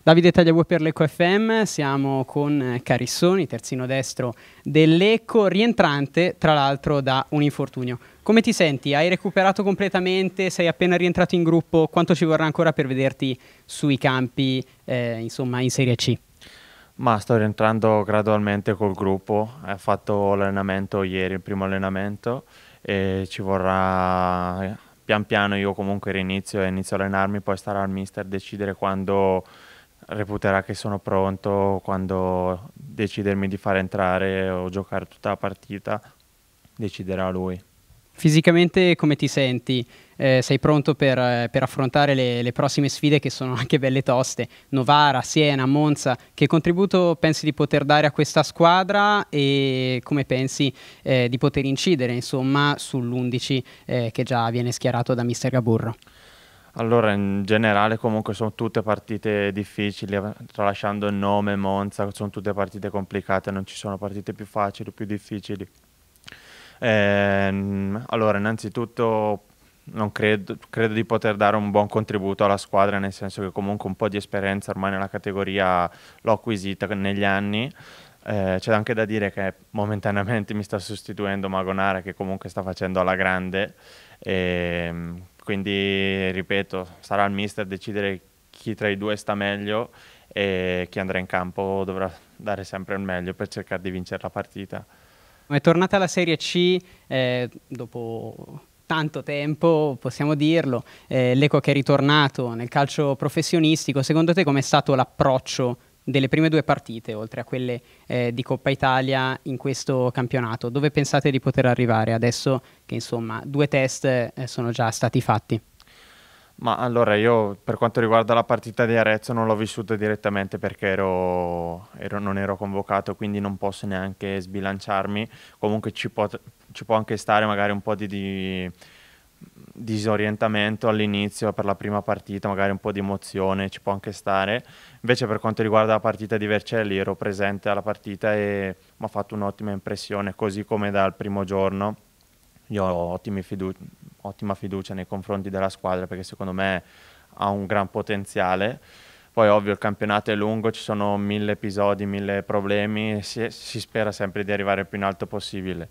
Davide Tagliabue per l'Eco FM, siamo con eh, Carissoni, terzino destro dell'Eco, rientrante tra l'altro da un infortunio. Come ti senti? Hai recuperato completamente? Sei appena rientrato in gruppo? Quanto ci vorrà ancora per vederti sui campi, eh, insomma, in Serie C? Ma sto rientrando gradualmente col gruppo, ho fatto l'allenamento ieri, il primo allenamento, e ci vorrà pian piano io comunque rinizio e inizio a allenarmi, poi starà al mister decidere quando reputerà che sono pronto quando decidermi di far entrare o giocare tutta la partita, deciderà lui. Fisicamente come ti senti? Eh, sei pronto per, per affrontare le, le, prossime sfide che sono anche belle toste? Novara, Siena, Monza, che contributo pensi di poter dare a questa squadra e come pensi eh, di poter incidere insomma, sull'11 eh, che già viene schierato da mister Gaburro? Allora, in generale comunque sono tutte partite difficili, eh, tralasciando il nome Monza, sono tutte partite complicate, non ci sono partite più facili o più difficili. Ehm, allora, innanzitutto credo, credo, di poter dare un buon contributo alla squadra, nel senso che comunque un po' di esperienza ormai nella categoria l'ho acquisita negli anni. Eh, c'è anche da dire che momentaneamente mi sta sostituendo Magonara che comunque sta facendo alla grande. Ehm, quindi, ripeto, sarà il mister a decidere chi tra i due sta meglio e chi andrà in campo dovrà dare sempre il meglio per cercare di vincere la partita. È tornata la Serie C eh, dopo tanto tempo, possiamo dirlo, eh, l'Eco che è ritornato nel calcio professionistico, secondo te com'è stato l'approccio delle prime due partite, oltre a quelle eh, di Coppa Italia in questo campionato? Dove pensate di poter arrivare adesso che insomma due test eh, sono già stati fatti? Ma allora io per quanto riguarda la partita di Arezzo non l'ho vissuta direttamente perché ero, ero, non ero convocato, quindi non posso neanche sbilanciarmi. Comunque ci può, ci può anche stare magari un po' di, di disorientamento all'inizio per la prima partita, magari un po' di emozione, ci può anche stare. Invece per quanto riguarda la partita di Vercelli ero presente alla partita e mi ha fatto un'ottima impressione, così come dal primo giorno. Io ho fidu- ottima fiducia nei confronti della squadra perché secondo me ha un gran potenziale. Poi ovvio il campionato è lungo, ci sono mille episodi, mille problemi, si, si spera sempre di arrivare il più in alto possibile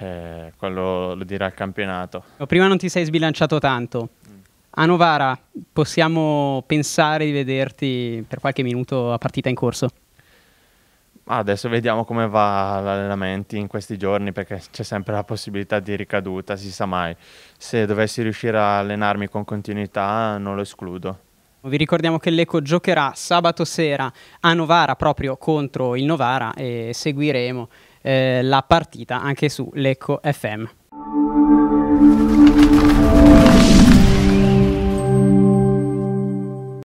eh, quello lo dirà il campionato. Prima non ti sei sbilanciato tanto. Mm. A Novara possiamo pensare di vederti per qualche minuto a partita in corso? Adesso vediamo come va l'allenamento in questi giorni perché c'è sempre la possibilità di ricaduta, si sa mai. Se dovessi riuscire a allenarmi con continuità non lo escludo. Vi ricordiamo che l'Eco giocherà sabato sera a Novara proprio contro il Novara e seguiremo eh, la partita anche su Lecco FM.